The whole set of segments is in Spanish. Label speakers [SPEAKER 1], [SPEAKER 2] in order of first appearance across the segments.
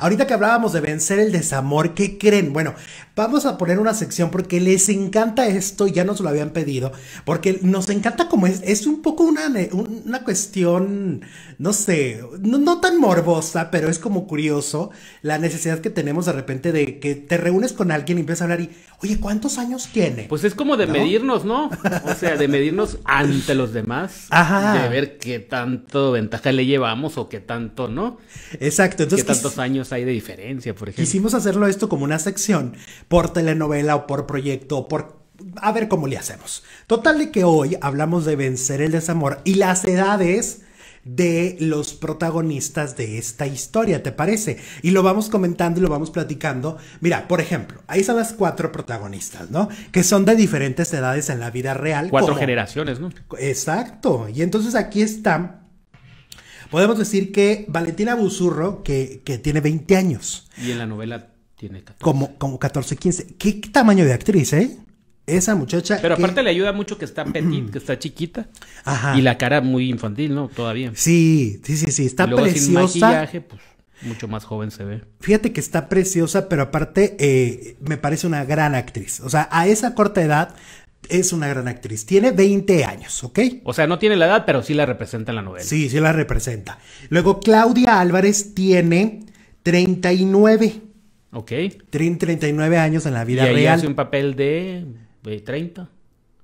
[SPEAKER 1] Ahorita que hablábamos de vencer el desamor, ¿qué creen? Bueno, vamos a poner una sección porque les encanta esto, ya nos lo habían pedido, porque nos encanta como es, es un poco una, una cuestión, no sé, no, no tan morbosa, pero es como curioso la necesidad que tenemos de repente de que te reúnes con alguien y empiezas a hablar y, oye, ¿cuántos años tiene?
[SPEAKER 2] Pues es como de medirnos, ¿no? O sea, de medirnos ante los demás. Ajá. De ver qué tanto ventaja le llevamos o qué tanto, ¿no? Exacto. Entonces, ¿Qué tantos años
[SPEAKER 1] hay de diferencia, por ejemplo? Quisimos hacerlo esto como una sección por telenovela o por proyecto o por a ver cómo le hacemos. Total de que hoy hablamos de vencer el desamor y las edades de los protagonistas de esta historia, ¿te parece? Y lo vamos comentando y lo vamos platicando. Mira, por ejemplo, ahí están las cuatro protagonistas, ¿no? Que son de diferentes edades en la vida real. Cuatro
[SPEAKER 2] generaciones, ¿no?
[SPEAKER 1] Exacto. Y entonces aquí están podemos decir que Valentina Busurro, que, tiene 20 años.
[SPEAKER 2] Y en la novela tiene 14.
[SPEAKER 1] Como, como 14, 15. qué tamaño de actriz, eh? Esa muchacha. Pero aparte
[SPEAKER 2] le ayuda mucho que está petit, que está chiquita.
[SPEAKER 1] Ajá. Y la cara muy
[SPEAKER 2] infantil, ¿no? Todavía. Sí, sí, sí, sí. Está y luego preciosa. Sin maquillaje, pues mucho más joven se ve.
[SPEAKER 1] Fíjate que está preciosa, pero aparte eh, me parece una gran actriz. O sea, a esa corta edad es una gran actriz. Tiene 20 años, ¿ok?
[SPEAKER 2] O sea, no tiene la edad, pero sí la representa en la novela. Sí, sí la
[SPEAKER 1] representa. Luego, Claudia Álvarez tiene 39. Ok. 39 años en la vida y real. Hace un
[SPEAKER 2] papel de 30. Eh,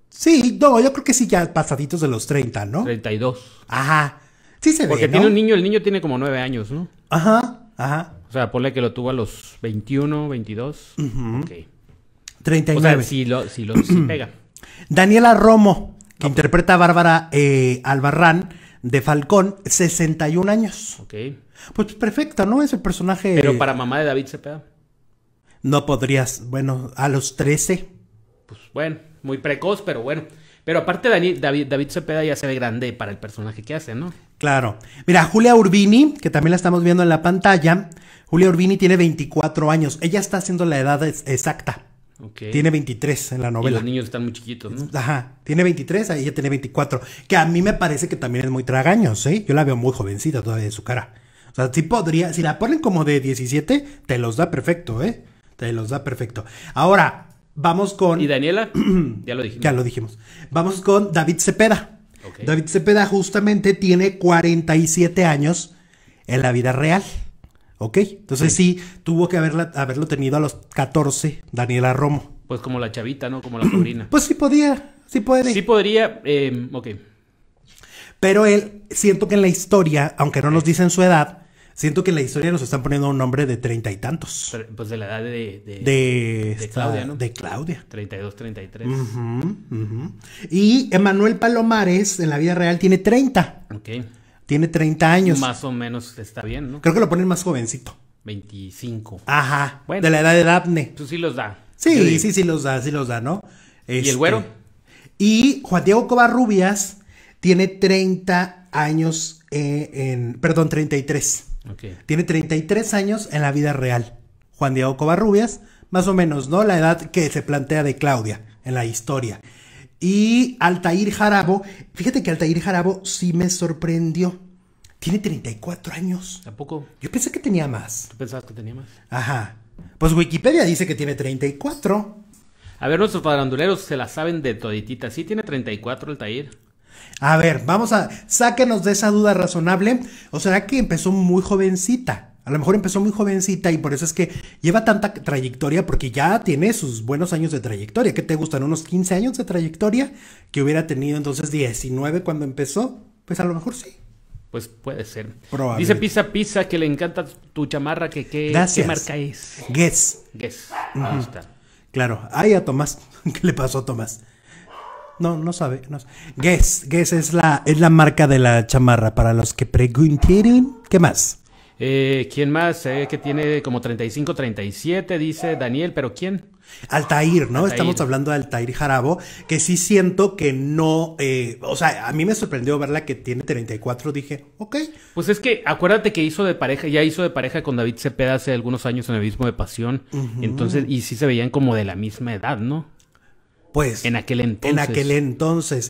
[SPEAKER 1] sí, no, yo creo que sí, ya pasaditos de los 30, ¿no? 32. Ajá. Sí se Porque ve, Porque tiene un
[SPEAKER 2] niño, el niño tiene como 9 años, ¿no?
[SPEAKER 1] Ajá, ajá. O
[SPEAKER 2] sea, ponle que lo tuvo a los 21, 22. Ok.
[SPEAKER 1] 39. O si lo, pega. Daniela Romo, que interpreta a Bárbara eh, Albarrán de Falcón, 61 años. Ok. Pues perfecto, ¿no? Es el personaje. Pero para
[SPEAKER 2] mamá de David Cepeda.
[SPEAKER 1] No podrías, bueno, a los 13
[SPEAKER 2] pues bueno, muy precoz, pero bueno. Pero aparte David, David Cepeda ya se ve grande para el personaje que hace, ¿no?
[SPEAKER 1] Claro. Mira, Julia Urbini, que también la estamos viendo en la pantalla, Julia Urbini tiene 24 años. Ella está haciendo la edad exacta. Tiene 23 en la novela. los
[SPEAKER 2] niños están muy chiquitos, ¿no?
[SPEAKER 1] Ajá. Tiene 23, ella tiene 24. Que a mí me parece que también es muy tragaños, sí ¿eh? Yo la veo muy jovencita todavía de su cara. O sea, sí podría, si la ponen como de 17, te los da perfecto, ¿eh? Te los da perfecto. Ahora, Vamos con. ¿Y Daniela? ya lo dijimos. Ya lo dijimos. Vamos con David Cepeda. David Cepeda justamente tiene 47 años en la vida real. ¿Ok? Entonces sí, tuvo que haberlo tenido a los 14, Daniela Romo.
[SPEAKER 2] Pues como la chavita, ¿no? Como la
[SPEAKER 1] sobrina. pues sí podía,
[SPEAKER 2] sí puede. Sí podría, eh, ok.
[SPEAKER 1] Pero él, siento que en la historia, aunque no nos dicen su edad, Siento que en la historia nos están poniendo un nombre de treinta y tantos. pues de la edad de... De, de, Claudia, ¿no? De Claudia. 32, 33. dos, treinta y tres... Y Emanuel Palomares en la vida real tiene 30. Ok. Tiene 30 años. Más
[SPEAKER 2] o menos está bien, ¿no? Creo
[SPEAKER 1] que lo ponen más jovencito. 25. Ajá. Bueno, de la edad de Daphne. Tú sí los da. Sí, sí, sí los da, sí los da, ¿no? ¿Y el este, güero? Y Juan Diego Covarrubias tiene 30 años eh, en... Perdón, 33. Tiene 33 años en la vida real. Juan Diego Covarrubias, más o menos, ¿no? La edad que se plantea de Claudia en la historia. Y Altair Jarabo, fíjate que Altair Jarabo sí me sorprendió. Tiene 34 años. ¿Tampoco? Yo pensé que tenía más. ¿Tú pensabas que tenía más? Ajá. Pues Wikipedia dice que tiene 34.
[SPEAKER 2] A ver, nuestros padranduleros se la saben de toditita. Sí tiene 34 Altair.
[SPEAKER 1] A ver, vamos a, sáquenos de esa duda razonable. O sea que empezó muy jovencita. A lo mejor empezó muy jovencita y por eso es que lleva tanta trayectoria porque ya tiene sus buenos años de trayectoria. ¿Qué te gustan? ¿Unos 15 años de trayectoria? Que hubiera tenido entonces 19 cuando empezó. Pues a lo mejor sí.
[SPEAKER 2] Pues puede ser. Dice Pisa Pisa que le encanta tu chamarra, que qué, marca es. Guess. Guess.
[SPEAKER 1] Claro. Ay, a Tomás. ¿Qué le pasó a Tomás? No, no sabe. No Guess, Guess es la, es la marca de la chamarra. Para los que pregunten. ¿qué más?
[SPEAKER 2] Eh, ¿Quién más? Sé eh, que
[SPEAKER 1] tiene como 35, 37, dice Daniel, pero ¿quién? Altair, ¿no? Estamos hablando de Altair Jarabo, que sí siento que no, eh, o sea, a mí me sorprendió verla que tiene 34, dije, ok.
[SPEAKER 2] Pues es que acuérdate que hizo de pareja, ya hizo de pareja con David Cepeda hace algunos años en el mismo de Pasión, entonces, y sí se veían como de la misma edad, ¿no? pues. En aquel En aquel
[SPEAKER 1] entonces.